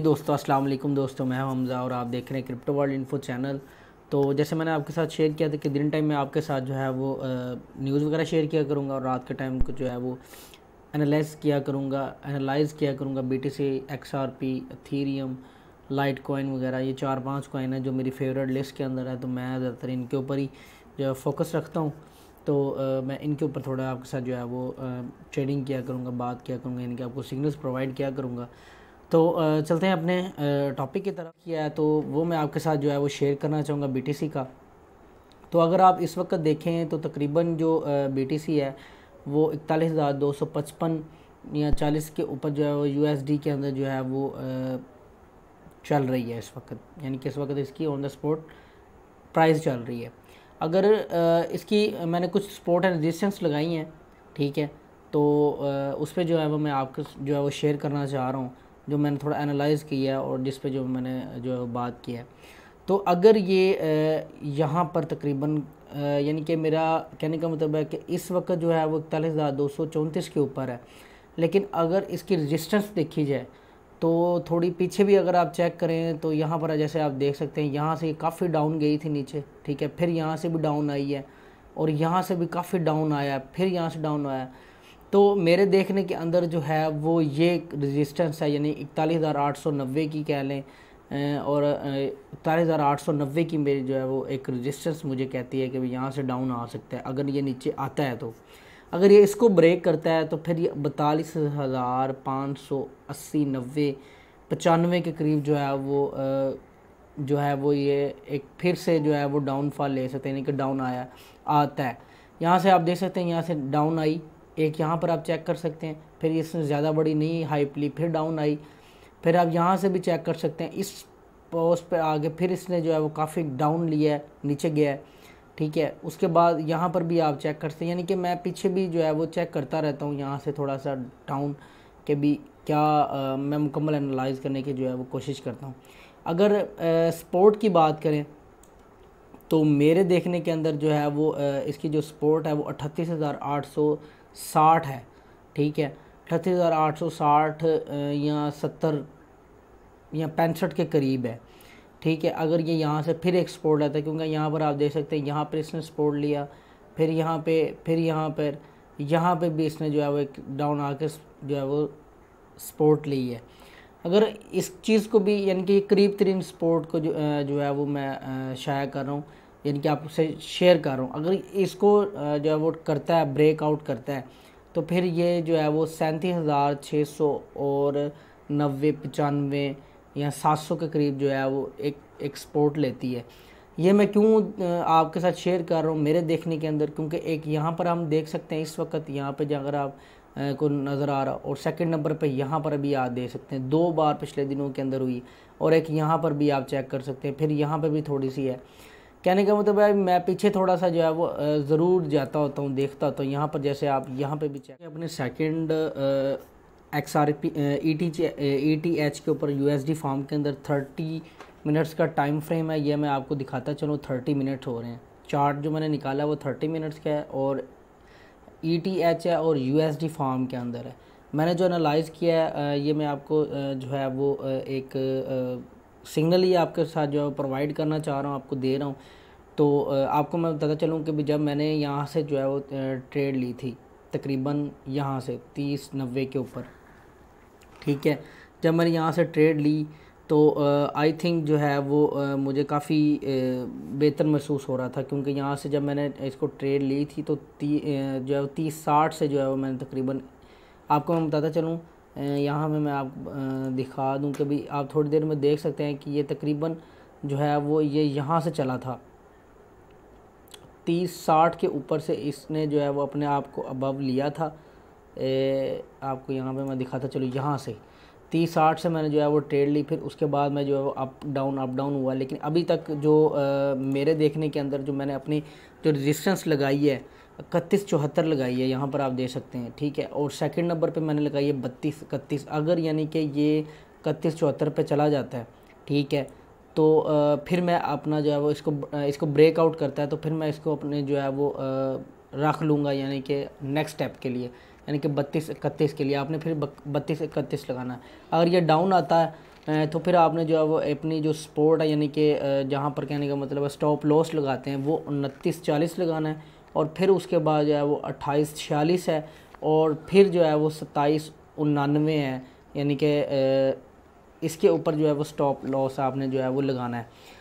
दोस्तों अस्सलाम वालेकुम दोस्तों मैं हूं हमज़ा और आप देख रहे हैं क्रिप्टो वर्ल्ड इन्फो चैनल तो जैसे मैंने आपके साथ शेयर किया था कि दिन टाइम में आपके साथ जो है वो न्यूज़ वगैरह शेयर किया करूँगा और रात के टाइम को जो है वो एनालाइज किया करूँगा एनालाइज किया करूँगा B T C X R P ethereum Litecoin वगैरह ये चार पाँच कॉइन है जो मेरी फेवरेट लिस्ट के अंदर है तो मैं ज़्यादातर इनके ऊपर ही जो फोकस रखता हूँ तो आ, मैं इनके ऊपर थोड़ा आपके साथ जो है वो ट्रेडिंग किया करूँगा बात किया करूँगा इनके आपको सिग्नल्स प्रोवाइड किया करूँगा तो चलते हैं अपने टॉपिक की तरफ किया है तो वो मैं आपके साथ जो है वो शेयर करना चाहूँगा बी का तो अगर आप इस वक्त देखें तो तकरीबन जो बी है वो इकतालीस हज़ार दो सौ पचपन या चालीस के ऊपर जो है वो यू के अंदर जो है वो चल रही है इस वक्त यानी कि इस वक्त इसकी ऑन द स्पॉट प्राइस चल रही है अगर इसकी मैंने कुछ स्पोर्ट एंड रजिस्टेंस लगाई हैं ठीक है तो उस पर जो है वो मैं आपको जो है वो शेयर करना चाह रहा हूँ जो मैंने थोड़ा एनालाइज़ किया है और जिस पे जो मैंने जो बात की है तो अगर ये यहाँ पर तकरीबन यानी कि मेरा कहने का मतलब है कि इस वक्त जो है वो इकतालीस हज़ार दो सौ चौंतीस के ऊपर है लेकिन अगर इसकी रजिस्टेंस देखी जाए तो थोड़ी पीछे भी अगर आप चेक करें तो यहाँ पर जैसे आप देख सकते हैं यहाँ से काफ़ी डाउन गई थी नीचे ठीक है फिर यहाँ से भी डाउन आई है और यहाँ से भी काफ़ी डाउन आया फिर यहाँ से डाउन आया तो मेरे देखने के अंदर जो है वो ये रजिस्टेंस है यानी इकतालीस हज़ार आठ सौ नब्बे की कह लें और इकतालीस हज़ार आठ सौ नब्बे की मेरी जो है वो एक रजिस्टेंस मुझे कहती है कि भाई यहाँ से डाउन आ सकता है अगर ये नीचे आता है तो अगर ये इसको ब्रेक करता है तो फिर ये बतालीस हज़ार पाँच सौ अस्सी पचानवे के करीब जो है वो जो है वो ये एक फिर से जो है वो डाउनफॉल ले सकते हैं यानी कि डाउन आया आता है यहाँ से आप देख सकते हैं यहाँ से डाउन आई एक यहाँ पर आप चेक कर सकते हैं फिर इसमें ज़्यादा बड़ी नहीं हाइप ली फिर डाउन आई फिर आप यहाँ से भी चेक कर सकते हैं इस पोस्ट पर आगे फिर इसने जो है वो काफ़ी डाउन लिया है नीचे गया है ठीक है उसके बाद यहाँ पर भी आप चेक कर सकते हैं यानी कि मैं पीछे भी जो है वो चेक करता रहता हूँ यहाँ से थोड़ा सा डाउन के भी क्या आ, मैं मुकम्मल एनालाइज करने की जो है वो कोशिश करता हूँ अगर सपोर्ट की बात करें तो मेरे देखने के अंदर जो है वो आ, इसकी जो सपोर्ट है वो अट्ठतीस हज़ार आठ सौ साठ है ठीक है अठतीस हज़ार आठ सौ साठ या सत्तर या पैंसठ के करीब है ठीक है अगर ये यहाँ से फिर एक सपोर्ट लेता है क्योंकि यहाँ पर आप देख सकते हैं यहाँ पर इसने सपोर्ट लिया फिर यहाँ पे फिर यहाँ पर यहाँ पे भी इसने जो है वो एक डाउन आके जो है वो सपोर्ट ली है अगर इस चीज़ को भी यानी कि करीब तरीन सपोर्ट को जो जो है वो मैं शाया कर रहा हूँ यानी कि आपसे शेयर कर रहा हूँ अगर इसको जो है वो करता है ब्रेकआउट करता है तो फिर ये जो है वो सैंतीस हज़ार छः सौ और नबे पचानवे या सात सौ के करीब जो है वो एक एक्सपोर्ट लेती है ये मैं क्यों आपके साथ शेयर कर रहा हूँ मेरे देखने के अंदर क्योंकि एक यहाँ पर हम देख सकते हैं इस वक्त यहाँ पर अगर आप को नज़र आ रहा और सेकंड नंबर पे यहाँ पर भी आप देख सकते हैं दो बार पिछले दिनों के अंदर हुई और एक यहाँ पर भी आप चेक कर सकते हैं फिर यहाँ पर भी थोड़ी सी है कहने का मतलब है मैं पीछे थोड़ा सा जो है वो ज़रूर जाता होता हूँ देखता होता हूँ यहाँ पर जैसे आप यहाँ पे भी चेक अपने second X R P E T E T H के ऊपर यू एस डी फॉर्म के अंदर थर्टी मिनट्स का टाइम फ्रेम है यह मैं आपको दिखाता चलूँ थर्टी मिनट हो रहे हैं चार्ट जो मैंने निकाला वो थर्टी मिनट्स का है और ई टी एच है और यू एस डी फॉर्म के अंदर है मैंने जो एनालाइज़ किया है ये मैं आपको जो है वो एक सिग्नल ही आपके साथ जो है प्रोवाइड करना चाह रहा हूँ आपको दे रहा हूँ तो आपको मैं बताता चलूँ कि जब मैंने यहाँ से जो है वो ट्रेड ली थी तकरीबन यहाँ से तीस नब्बे के ऊपर ठीक है जब मैंने यहाँ से ट्रेड ली तो आई थिंक जो है वो आ, मुझे काफ़ी बेहतर महसूस हो रहा था क्योंकि यहाँ से जब मैंने इसको ट्रेड ली थी तो ती, जो है तीस साठ से जो है वो मैंने तकरीबन आपको मैं बताता चलूँ यहाँ में मैं आप दिखा दूँ कि भाई आप थोड़ी देर में देख सकते हैं कि ये तकरीबन जो है वो ये यहाँ से चला था तीस साठ के ऊपर से इसने जो है वो अपने आप को अबव लिया था ए, आपको यहाँ पे मैं दिखाता चलो यहाँ से तीस साठ से मैंने जो है वो ट्रेड ली फिर उसके बाद मैं जो है वो अप डाउन अप डाउन हुआ लेकिन अभी तक जो आ, मेरे देखने के अंदर जो मैंने अपनी जो रजिस्टेंस लगाई है इकतीस चौहत्तर लगाई है यहाँ पर आप दे सकते हैं ठीक है और सेकंड नंबर पे मैंने लगाई है बत्तीस इकतीस अगर यानी कि ये इकतीस चौहत्तर पे चला जाता है ठीक है तो फिर मैं अपना जो है वो इसको इसको ब्रेकआउट करता है तो फिर मैं इसको अपने जो है वो रख लूँगा यानी कि नेक्स्ट स्टेप के लिए यानी कि बत्तीस इकतीस के लिए आपने फिर बत्तीस इकतीस लगाना है अगर ये डाउन आता है तो फिर आपने जो है वो अपनी जो स्पोर्ट है यानी कि जहाँ पर कहने का मतलब स्टॉप लॉस लगाते हैं वो उनतीस चालीस लगाना है और फिर उसके बाद जो है वो अट्ठाईस छियालीस है और फिर जो है वो सत्ताईस उन्नानवे है यानी कि इसके ऊपर जो है वो स्टॉप लॉस आपने जो है वो लगाना है